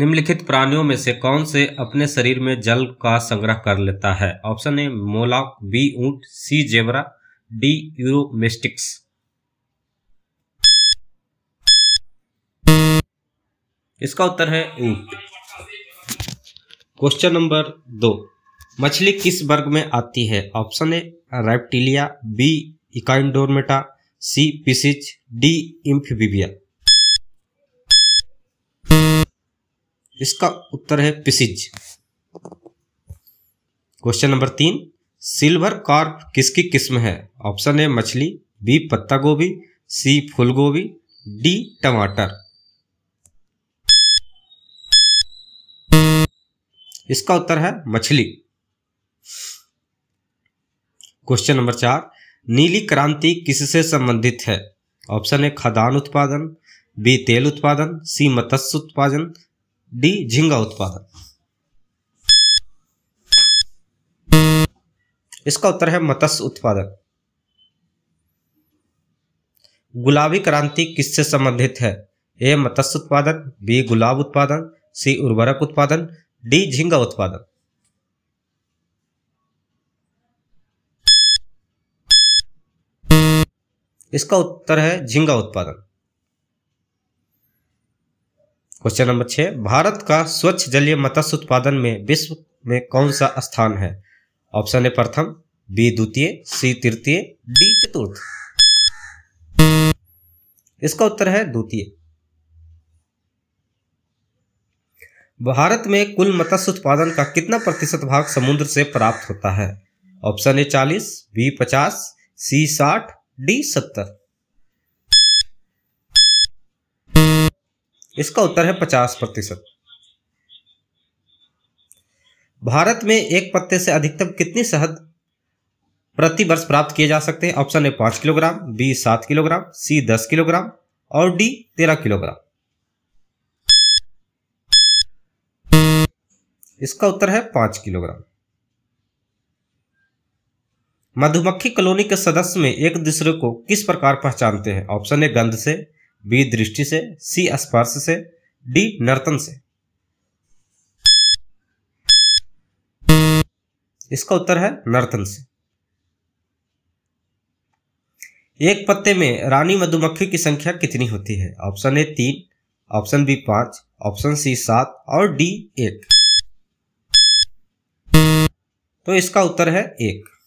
निम्नलिखित प्राणियों में से कौन से अपने शरीर में जल का संग्रह कर लेता है ऑप्शन ए मोलाक बी ऊंट सी जेवरा डी यूरोमेस्टिक्स इसका उत्तर है ऊंट क्वेश्चन नंबर दो मछली किस वर्ग में आती है option A Reptilia B Echinodermata C Pisces D Amphibia इसका उत्तर है पिसिज क्वेश्चन नंबर तीन सिल्वर कार्प किसकी किस्म है ऑप्शन है मछली बी पत्ता गोभी सी फूल गोभी डी टमाटर इसका उत्तर है मछली क्वेश्चन नंबर चार नीली क्रांति किससे संबंधित है ऑप्शन है खदान उत्पादन बी तेल उत्पादन सी मत्स्य उत्पादन डी झींगा उत्पादन इसका उत्तर है मत्स्य उत्पादन गुलाबी क्रांति किससे संबंधित है ए मत्स्य उत्पादन बी गुलाब उत्पादन सी उर्वरक उत्पादन डी झींगा उत्पादन इसका उत्तर है झींगा उत्पादन क्वेश्चन नंबर छः भारत का स्वच्छ जलीय मत्स्य उत्पादन में विश्व में कौन सा स्थान है ऑप्शन है प्रथम बी द्वितीय सी तृतीय डी चतुर्थ इसका उत्तर है द्वितीय भारत में कुल मत्स्य उत्पादन का कितना प्रतिशत भाग समुद्र से प्राप्त होता है ऑप्शन ए चालीस बी पचास सी साठ डी सत्तर इसका उत्तर है पचास प्रतिशत भारत में एक पत्ते से अधिकतम कितनी शहद प्रति वर्ष प्राप्त किए जा सकते हैं ऑप्शन है पांच किलोग्राम बी सात किलोग्राम सी दस किलोग्राम और डी तेरह किलोग्राम इसका उत्तर है पांच किलोग्राम मधुमक्खी कॉलोनी के सदस्य में एक दूसरे को किस प्रकार पहचानते हैं ऑप्शन है गंध से बी दृष्टि से सी स्पर्श से डी नर्तन से इसका उत्तर है नर्तन से एक पत्ते में रानी मधुमक्खी की संख्या कितनी होती है ऑप्शन ए तीन ऑप्शन बी पांच ऑप्शन सी सात और डी एक तो इसका उत्तर है एक